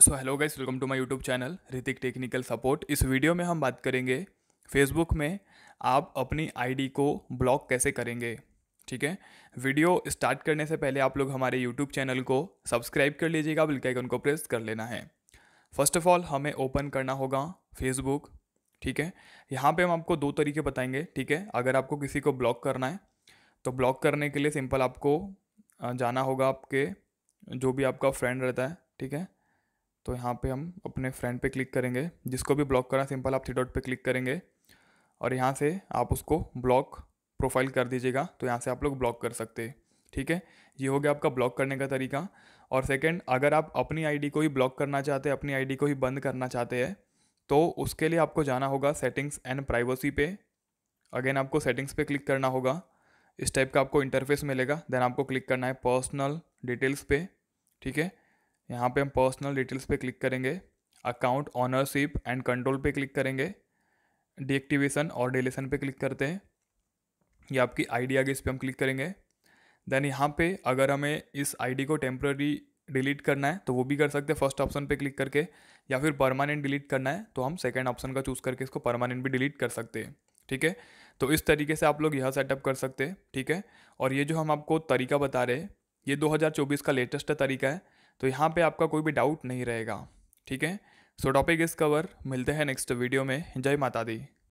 so hello guys welcome to my YouTube channel Ritik technical support इस video में हम बात करेंगे फेसबुक में आप अपनी आईडी को ब्लॉक कैसे करेंगे ठीक है वीडियो स्टार्ट करने से पहले आप लोग हमारे यूट्यूब चैनल को सब्सक्राइब कर लीजिएगा बिल्कुल आइकन को प्रेस कर लेना है फर्स्ट ऑफ ऑल हमें ओपन करना होगा फेसबुक ठीक है यहाँ पर हम आपको दो तरीके बताएंगे ठीक है अगर आपको किसी को ब्लॉक करना है तो ब्लॉक करने के लिए सिंपल आपको जाना होगा आपके जो भी आपका फ्रेंड रहता है ठीक है तो यहाँ पे हम अपने फ्रेंड पे क्लिक करेंगे जिसको भी ब्लॉक करना सिंपल आप थ्री डॉट पे क्लिक करेंगे और यहाँ से आप उसको ब्लॉक प्रोफाइल कर दीजिएगा तो यहाँ से आप लोग ब्लॉक कर सकते हैं ठीक है ये हो गया आपका ब्लॉक करने का तरीका और सेकेंड अगर आप अपनी आईडी को ही ब्लॉक करना चाहते हैं अपनी आईडी को ही बंद करना चाहते हैं तो उसके लिए आपको जाना होगा सेटिंग्स एंड प्राइवेसी पे अगेन आपको सेटिंग्स पे क्लिक करना होगा इस टाइप का आपको इंटरफेस मिलेगा देन आपको क्लिक करना है पर्सनल डिटेल्स पे ठीक है यहाँ पे हम पर्सनल डिटेल्स पे क्लिक करेंगे अकाउंट ऑनरशिप एंड कंट्रोल पे क्लिक करेंगे डीएक्टिवेशन और डिलेशन पे क्लिक करते हैं ये आपकी आईडी आगे इस पर हम क्लिक करेंगे देन यहाँ पे अगर हमें इस आईडी को टेम्प्ररी डिलीट करना है तो वो भी कर सकते हैं फर्स्ट ऑप्शन पे क्लिक करके या फिर परमानेंट डिलीट करना है तो हम सेकेंड ऑप्शन का चूज़ करके इसको परमानेंट भी डिलीट कर सकते हैं ठीक है तो इस तरीके से आप लोग यह सेटअप कर सकते हैं ठीक है और ये जो हम आपको तरीका बता रहे हैं ये 2024 का लेटेस्ट तरीका है तो यहाँ पे आपका कोई भी डाउट नहीं रहेगा ठीक है सो टॉपिक इस कवर मिलते हैं नेक्स्ट वीडियो में जय माता दी